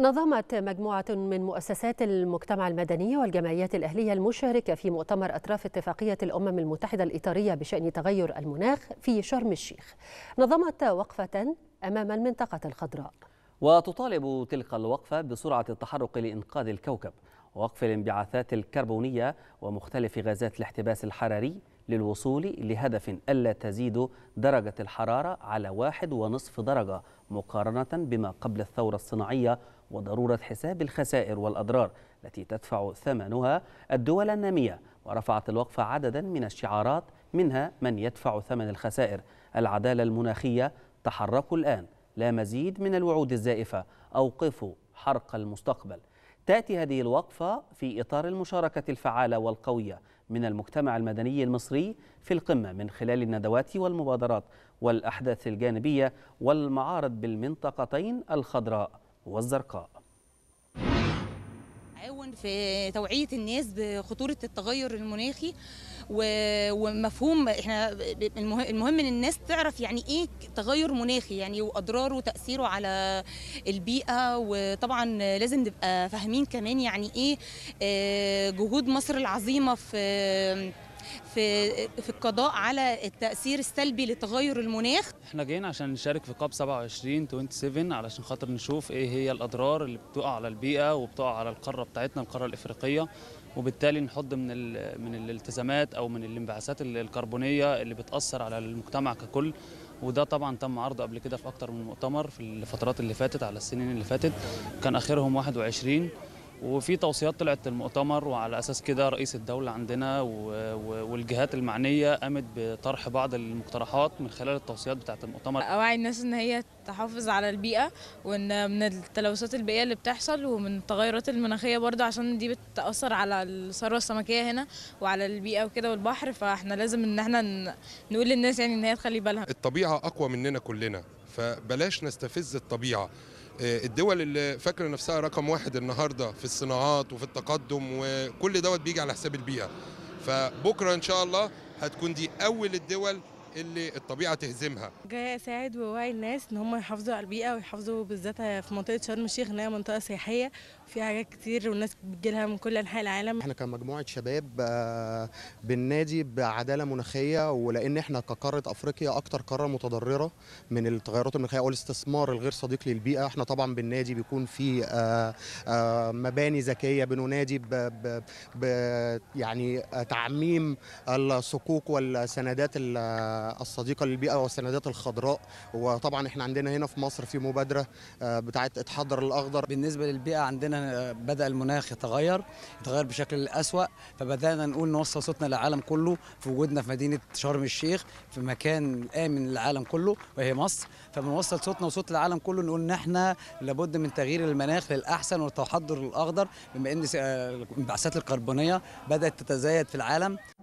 نظمت مجموعة من مؤسسات المجتمع المدني والجمعيات الأهلية المشاركة في مؤتمر أطراف اتفاقية الأمم المتحدة الإطارية بشأن تغير المناخ في شرم الشيخ نظمت وقفة أمام المنطقة الخضراء وتطالب تلك الوقفة بسرعة التحرك لإنقاذ الكوكب ووقف الانبعاثات الكربونية ومختلف غازات الاحتباس الحراري للوصول لهدف ألا تزيد درجة الحرارة على واحد ونصف درجة مقارنة بما قبل الثورة الصناعية وضرورة حساب الخسائر والأضرار التي تدفع ثمنها الدول النامية ورفعت الوقفة عددا من الشعارات منها من يدفع ثمن الخسائر العدالة المناخية تحركوا الآن لا مزيد من الوعود الزائفة أوقفوا حرق المستقبل تأتي هذه الوقفة في إطار المشاركة الفعالة والقوية من المجتمع المدني المصري في القمة من خلال الندوات والمبادرات والأحداث الجانبية والمعارض بالمنطقتين الخضراء والزرقاء تعاون في توعيه الناس بخطوره التغير المناخي ومفهوم احنا المهم ان الناس تعرف يعني ايه تغير مناخي يعني واضراره وتاثيره على البيئه وطبعا لازم نبقى فاهمين كمان يعني ايه آه، جهود مصر العظيمه في في في القضاء على التاثير السلبي لتغير المناخ احنا جايين عشان نشارك في كاب 27 27 علشان خاطر نشوف ايه هي الاضرار اللي بتقع على البيئه وبتقع على القاره بتاعتنا القاره الافريقيه وبالتالي نحد من من الالتزامات او من الانبعاثات الكربونيه اللي بتاثر على المجتمع ككل وده طبعا تم عرضه قبل كده في اكتر من مؤتمر في الفترات اللي فاتت على السنين اللي فاتت كان اخرهم 21 وفي توصيات طلعت المؤتمر وعلى اساس كده رئيس الدوله عندنا والجهات المعنيه قامت بطرح بعض المقترحات من خلال التوصيات بتاعه المؤتمر اوعي الناس ان هي تحافظ على البيئه وان من التلوثات البيئيه اللي بتحصل ومن التغيرات المناخيه برضه عشان دي بتاثر على الثروه السمكيه هنا وعلى البيئه وكده والبحر فاحنا لازم ان احنا نقول للناس يعني ان هي تخلي بالها الطبيعه اقوى مننا كلنا فبلاش نستفز الطبيعه آه، الدول اللي فاكره نفسها رقم واحد النهارده في الصناعات وفي التقدم وكل دوت بيجي على حساب البيئه فبكره ان شاء الله هتكون دي اول الدول اللي الطبيعه تهزمها. جاي اساعد ووعي الناس ان هم يحافظوا على البيئه ويحافظوا بالذات في منطقه شرم الشيخ انها منطقه سياحيه في حاجات كتير والناس بتجيلها من كل انحاء العالم. احنا كمجموعه شباب آه، بننادي بعداله مناخيه ولان احنا كقاره افريقيا اكتر قاره متضرره من التغيرات المناخيه او الاستثمار الغير صديق للبيئه احنا طبعا بننادي بيكون في آه، آه، مباني ذكيه بننادي ب يعني تعميم الصكوك والسندات الصديقه للبيئه والسندات الخضراء وطبعا احنا عندنا هنا في مصر في مبادره آه، بتاعه اتحضر الاخضر بالنسبه للبيئه عندنا آه، بدا المناخ يتغير يتغير بشكل اسوا فبدانا نقول نوصل صوتنا للعالم كله في وجودنا في مدينه شرم الشيخ في مكان امن للعالم كله وهي مصر فبنوصل صوتنا وصوت العالم كله نقول ان احنا لابد من تغيير المناخ للاحسن والتحضر الاخضر بما ان آه، الانبعاثات الكربونيه بدات تتزايد في العالم